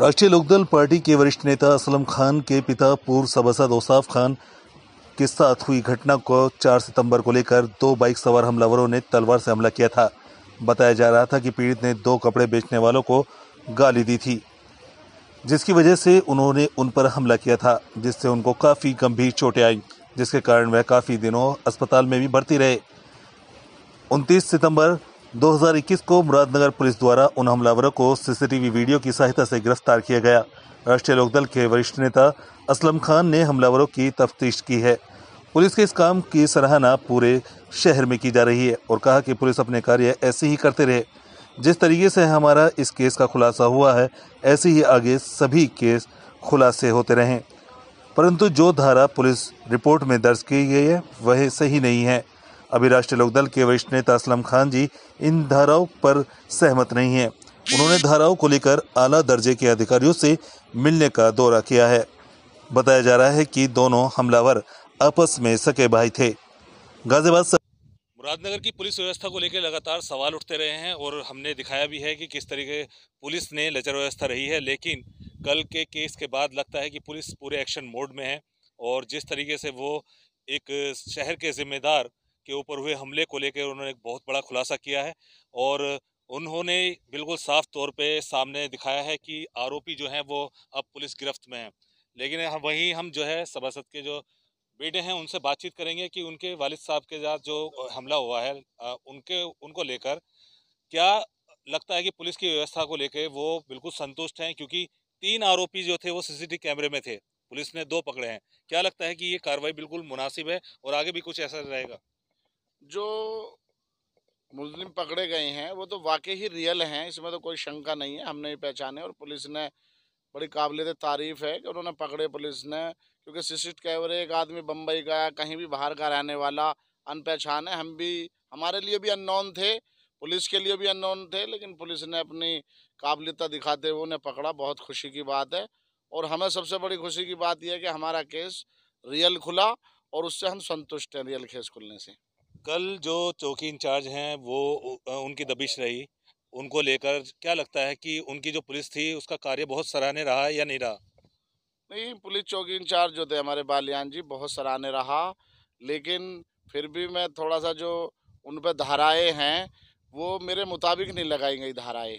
राष्ट्रीय लोकदल पार्टी के वरिष्ठ नेता असलम खान के पिता पूर्व सभासद ओसाफ खान के साथ हुई घटना को 4 सितंबर को लेकर दो बाइक सवार हमलावरों ने तलवार से हमला किया था बताया जा रहा था कि पीड़ित ने दो कपड़े बेचने वालों को गाली दी थी जिसकी वजह से उन्होंने उन पर हमला किया था जिससे उनको काफ़ी गंभीर चोटें आई जिसके कारण वह काफ़ी दिनों अस्पताल में भी भर्ती रहे 29 सितंबर 2021 को मुरादनगर पुलिस द्वारा उन हमलावरों को सीसीटीवी वीडियो की सहायता से गिरफ्तार किया गया राष्ट्रीय लोकदल के वरिष्ठ नेता असलम खान ने हमलावरों की तफ्तीश की है पुलिस के इस काम की सराहना पूरे शहर में की जा रही है और कहा कि पुलिस अपने कार्य ऐसे ही करते रहे जिस तरीके से हमारा इस केस का खुलासा हुआ है ऐसे ही आगे सभी केस खुलासे होते रहें परंतु जो धारा पुलिस रिपोर्ट में दर्ज की गई है वह सही नहीं है अभी राष्ट्रीय लोकदल के वरिष्ठ नेता असलम खान जी इन धाराओं पर सहमत नहीं हैं उन्होंने धाराओं को लेकर आला दर्जे के अधिकारियों से मिलने का दौरा किया है बताया जा रहा है कि दोनों हमलावर आपस में सके भाई थे गाजियाबाद से मुरादनगर की पुलिस व्यवस्था को लेकर लगातार सवाल उठते रहे हैं और हमने दिखाया भी है कि किस तरीके पुलिस ने लचर व्यवस्था रही है लेकिन कल के केस के बाद लगता है कि पुलिस पूरे एक्शन मोड में है और जिस तरीके से वो एक शहर के ज़िम्मेदार के ऊपर हुए हमले को लेकर उन्होंने एक बहुत बड़ा खुलासा किया है और उन्होंने बिल्कुल साफ तौर पे सामने दिखाया है कि आरोपी जो हैं वो अब पुलिस गिरफ्त में हैं लेकिन हम वहीं हम जो है सभासद के जो बेटे हैं उनसे बातचीत करेंगे कि उनके वालिद साहब के साथ जो हमला हुआ है उनके उनको लेकर क्या लगता है कि पुलिस की व्यवस्था को लेकर वो बिल्कुल संतुष्ट हैं क्योंकि तीन आरोपी जो थे वो सी कैमरे में थे पुलिस ने दो पकड़े हैं क्या लगता है कि ये कार्रवाई बिल्कुल मुनासिब है और आगे भी कुछ ऐसा रहेगा जो मुजलिम पकड़े गए हैं वो तो वाकई ही रियल हैं इसमें तो कोई शंका नहीं है हमने ही पहचाने और पुलिस ने बड़ी काबिलियत तारीफ़ है कि उन्होंने पकड़े पुलिस ने क्योंकि सी सी कैमरे एक आदमी बम्बई का कहीं भी बाहर का रहने वाला अनपहचान है हम भी हमारे लिए भी अननोन थे पुलिस के लिए भी अननोन थे लेकिन पुलिस ने अपनी काबिलियत दिखाते हुए उन्हें पकड़ा बहुत खुशी की बात है और हमें सबसे बड़ी खुशी की बात यह है कि हमारा केस रियल खुला और उससे हम संतुष्ट हैं रियल केस खुलने से कल जो चौकी इंचार्ज हैं वो उनकी दबिश रही उनको लेकर क्या लगता है कि उनकी जो पुलिस थी उसका कार्य बहुत सराहने रहा या नहीं रहा नहीं पुलिस चौकी इंचार्ज जो थे हमारे बालियान जी बहुत सराहने रहा लेकिन फिर भी मैं थोड़ा सा जो उन पर धाराएँ हैं वो मेरे मुताबिक नहीं लगाई गई धाराएँ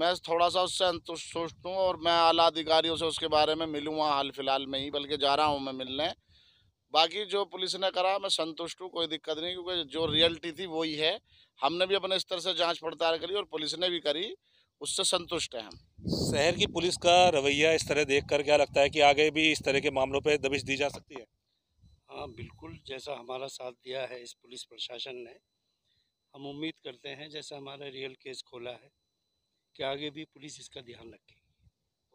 मैं थोड़ा सा उससे संतुष्ट हूँ और मैं आला अधिकारियों से उसके बारे में मिलूँ हाल फिलहाल में ही बल्कि जा रहा हूँ मैं मिलने बाकी जो पुलिस ने करा मैं संतुष्ट हूँ कोई दिक्कत नहीं क्योंकि जो रियलिटी थी वही है हमने भी अपने स्तर से जांच पड़ताल करी और पुलिस ने भी करी उससे संतुष्ट हैं हम शहर की पुलिस का रवैया इस तरह देख कर क्या लगता है कि आगे भी इस तरह के मामलों पर दबिश दी जा सकती है हाँ बिल्कुल जैसा हमारा साथ दिया है इस पुलिस प्रशासन ने हम उम्मीद करते हैं जैसा हमारा रियल केस खोला है कि आगे भी पुलिस इसका ध्यान रखेगी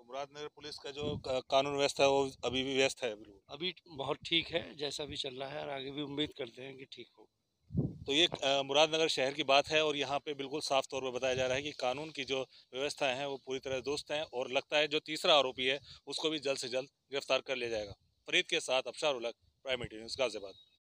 मुरादनगर पुलिस का जो कानून व्यवस्था है वो अभी भी व्यस्त है बिल्कुल अभी बहुत ठीक है जैसा भी चल रहा है और आगे भी उम्मीद करते हैं कि ठीक हो तो ये मुरादनगर शहर की बात है और यहाँ पे बिल्कुल साफ तौर पर बताया जा रहा है कि कानून की जो व्यवस्था है वो पूरी तरह दुरुस्त हैं और लगता है जो तीसरा आरोपी है उसको भी जल्द से जल्द गिरफ्तार कर लिया जाएगा फरीद के साथ अफशार उलक प्राइम न्यूज़ गाजियाबाद